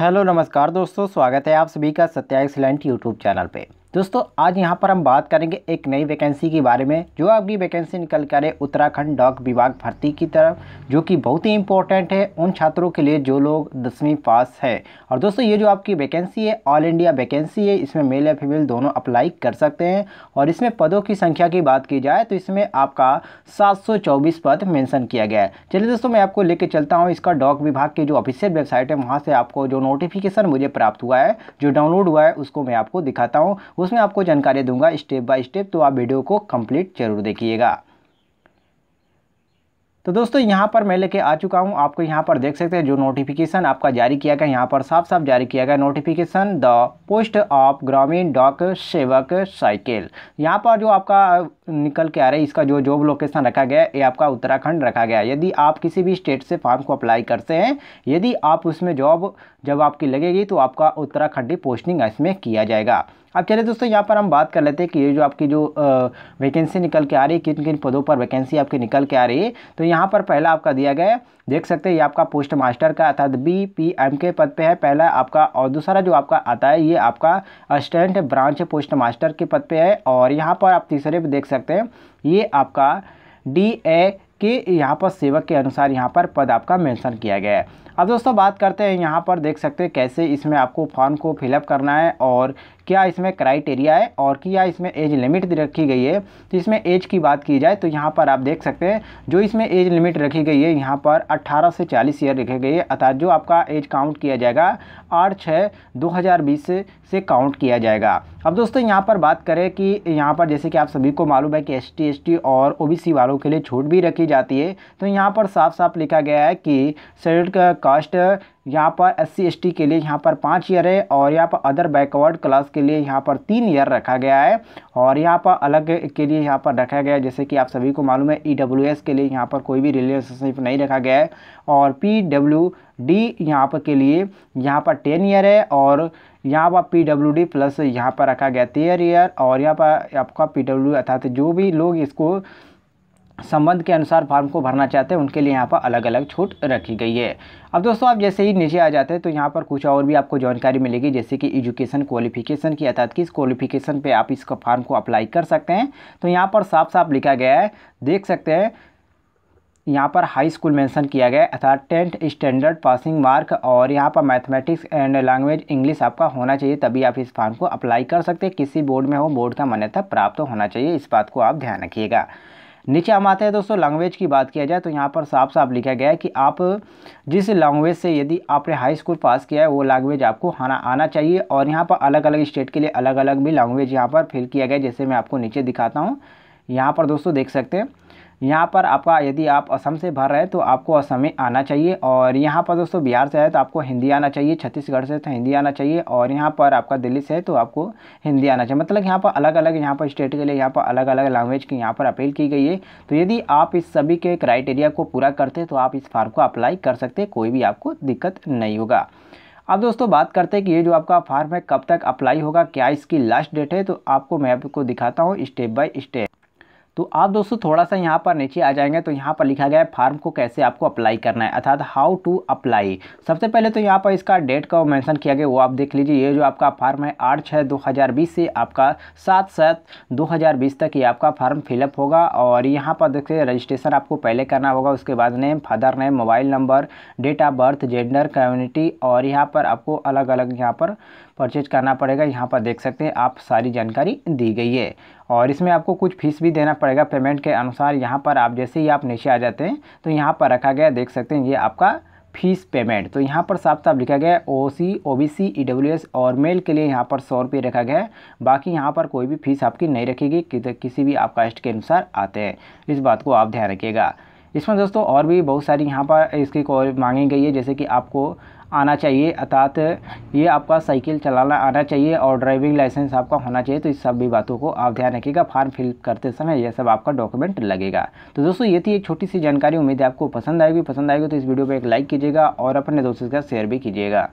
hello नमस्कार दोस्तों स्वागत है आप सभी का सत्या एक्सलेंट यूट्यूब चैनल पे दोस्तों आज यहाँ पर हम बात करेंगे एक नई वैकेंसी के बारे में जो आपकी वैकेंसी निकल कर है उत्तराखंड डॉक विभाग भर्ती की तरफ जो कि बहुत ही इंपॉर्टेंट है उन छात्रों के लिए जो लोग दसवीं पास है और दोस्तों ये जो आपकी वैकेंसी है ऑल इंडिया वैकेंसी है इसमें मेल या फीमेल दोनों अप्लाई कर सकते हैं और इसमें पदों की संख्या की बात की जाए तो इसमें आपका सात पद मैंसन किया गया है चलिए दोस्तों मैं आपको लेके चलता हूँ इसका डॉक विभाग की जो ऑफिशियल वेबसाइट है वहाँ से आपको जो नोटिफिकेशन मुझे प्राप्त हुआ है जो डाउनलोड हुआ है उसको मैं आपको दिखाता हूँ उसमें आपको जानकारी दूंगा स्टेप बाय स्टेप तो आप वीडियो को कंप्लीट जरूर देखिएगा तो दोस्तों यहाँ पर मैं लेके आ चुका हूँ आपको यहाँ पर देख सकते हैं जो नोटिफिकेशन आपका जारी किया गया यहाँ पर साफ साफ जारी किया गया notification the post of Gramin Dak Sevak cycle यहाँ पर जो आपका निकल के आ रहा है इसका जो जॉब लोकेशन रखा गया है ये आपका उत्तराखंड रखा गया यदि आप किसी भी स्टेट से फॉर्म को अप्लाई करते हैं यदि आप उसमें जॉब जब आपकी लगेगी तो आपका उत्तराखंड पोस्टिंग इसमें किया जाएगा अब चलिए दोस्तों यहाँ पर हम बात कर लेते हैं कि ये जो आपकी जो वैकेंसी निकल के आ रही है किन किन पदों पर वैकेंसी आपकी निकल के आ रही है तो यहाँ पर पहला आपका दिया गया है देख सकते हैं ये आपका पोस्ट मास्टर का अर्थात बी पी एम के पद पे है पहला आपका और दूसरा जो आपका आता है ये आपका असिस्टेंट ब्रांच पोस्ट मास्टर के पद पर है और यहाँ पर आप तीसरे पर देख सकते हैं ये आपका डी ए के यहाँ पर सेवक के अनुसार यहाँ पर पद आपका मेंशन किया गया है अब दोस्तों बात करते हैं यहाँ पर देख सकते हैं कैसे इसमें आपको फॉर्म को फिलअप करना है और क्या इसमें क्राइटेरिया है और क्या इसमें एज लिमिट रखी गई है तो इसमें एज की बात की जाए तो यहाँ पर आप देख सकते हैं जो इसमें एज लिमिट रखी गई है यहाँ पर 18 से 40 ईयर रखी गई है अर्थात जो आपका एज काउंट किया जाएगा आठ छः दो हज़ार बीस से काउंट किया जाएगा अब दोस्तों यहाँ पर बात करें कि यहाँ पर जैसे कि आप सभी को मालूम है कि एस टी और ओ वालों के लिए छूट भी रखी जाती है तो यहाँ पर साफ साफ लिखा गया है कि का कास्ट यहाँ पर एस सी के लिए यहाँ पर पाँच ईयर है और यहाँ पर अदर बैकवर्ड क्लास के लिए यहाँ पर तीन ईयर रखा गया है और यहाँ पर अलग के लिए यहाँ पर रखा गया है जैसे कि आप सभी को मालूम है ई के लिए यहाँ पर कोई भी रिलेशनशिप नहीं रखा गया है और पी डब्ल्यू डी यहाँ पर के लिए यहाँ पर टेन ईयर है और यहाँ पर पी डब्ल्यू डी प्लस यहाँ पर रखा गया तेरह ईयर और यहाँ पर आपका पी डब्ल्यू अर्थात जो भी लोग इसको संबंध के अनुसार फॉर्म को भरना चाहते हैं उनके लिए यहाँ पर अलग अलग छूट रखी गई है अब दोस्तों आप जैसे ही नीचे आ जाते हैं तो यहाँ पर कुछ और भी आपको जानकारी मिलेगी जैसे कि एजुकेशन क्वालिफिकेशन की अर्थात किस क्वालिफिकेशन पे आप इसका फॉर्म को अप्लाई कर सकते हैं तो यहाँ पर साफ साफ लिखा गया है देख सकते हैं यहाँ पर हाई स्कूल मेंशन किया गया अर्थात टेंथ स्टैंडर्ड पासिंग मार्क और यहाँ पर मैथमेटिक्स एंड लैंग्वेज इंग्लिश आपका होना चाहिए तभी आप इस फॉर्म को अप्लाई कर सकते हैं किसी बोर्ड में हो बोर्ड का मान्यता प्राप्त होना चाहिए इस बात को आप ध्यान रखिएगा नीचे हम आते हैं दोस्तों लैंग्वेज की बात किया जाए तो यहाँ पर साफ साफ लिखा गया है कि आप जिस लैंग्वेज से यदि आपने हाई स्कूल पास किया है वो लैंग्वेज आपको आना आना चाहिए और यहाँ पर अलग अलग स्टेट के लिए अलग अलग भी लैंग्वेज यहाँ पर फिल किया गया जैसे मैं आपको नीचे दिखाता हूँ यहाँ पर दोस्तों देख सकते हैं यहाँ पर आपका यदि आप असम से भर रहे हैं तो आपको असम में आना चाहिए और यहाँ पर दोस्तों बिहार से है तो आपको हिंदी आना चाहिए छत्तीसगढ़ से तो हिंदी आना चाहिए और यहाँ पर आपका दिल्ली से है तो आपको हिंदी आना चाहिए मतलब यहाँ पर अलग अलग यहाँ पर स्टेट के लिए यहाँ पर अलग अलग लैंग्वेज की यहाँ पर अपील की गई है तो यदि आप इस सभी के क्राइटेरिया को पूरा करते तो आप इस फार्म को अप्लाई कर सकते कोई भी आपको दिक्कत नहीं होगा अब दोस्तों बात करते हैं कि ये जो आपका फार्म है कब तक अप्लाई होगा क्या इसकी लास्ट डेट है तो आपको मैं आपको दिखाता हूँ स्टेप बाय स्टेप तो आप दोस्तों थोड़ा सा यहाँ पर नीचे आ जाएंगे तो यहाँ पर लिखा गया है फार्म को कैसे आपको अप्लाई करना है अर्थात हाउ टू अप्लाई सबसे पहले तो यहाँ पर इसका डेट का मेंशन किया गया वो आप देख लीजिए ये जो आपका फार्म है आठ छः दो हज़ार बीस से आपका सात सात दो हज़ार बीस तक ये आपका फार्म फिलअप होगा और यहाँ पर देखिए रजिस्ट्रेशन आपको पहले करना होगा उसके बाद name father name mobile number date of birth gender community और यहाँ पर आपको अलग अलग यहाँ पर परचेज करना पड़ेगा यहाँ पर देख सकते हैं आप सारी जानकारी दी गई है और इसमें आपको कुछ फीस भी देना पड़ेगा पेमेंट के अनुसार यहाँ पर आप जैसे ही आप नीचे आ जाते हैं तो यहाँ पर रखा गया देख सकते हैं ये आपका फीस पेमेंट तो यहाँ पर साफ साफ लिखा गया है O C O B C E W S और मेल के लिए यहाँ पर सौ रुपये रखा गया है बाकी यहाँ पर कोई भी फीस आपकी नहीं रखेगी कि, तो किसी भी आप कास्ट के अनुसार आते हैं इस बात को आप ध्यान रखिएगा इसमें दोस्तों और भी बहुत सारी यहाँ पर इसकी मांगी गई है जैसे कि आपको आना चाहिए अर्थात ये आपका साइकिल चलाना आना चाहिए और ड्राइविंग लाइसेंस आपका होना चाहिए तो इस सभी बातों को आप ध्यान रखिएगा फॉर्म फिल करते समय यह सब आपका डॉक्यूमेंट लगेगा तो दोस्तों ये थी एक छोटी सी जानकारी उम्मीद है आपको पसंद आएगी पसंद आएगी तो इस वीडियो पर एक लाइक कीजिएगा और अपने दोस्तों के साथ शेयर भी कीजिएगा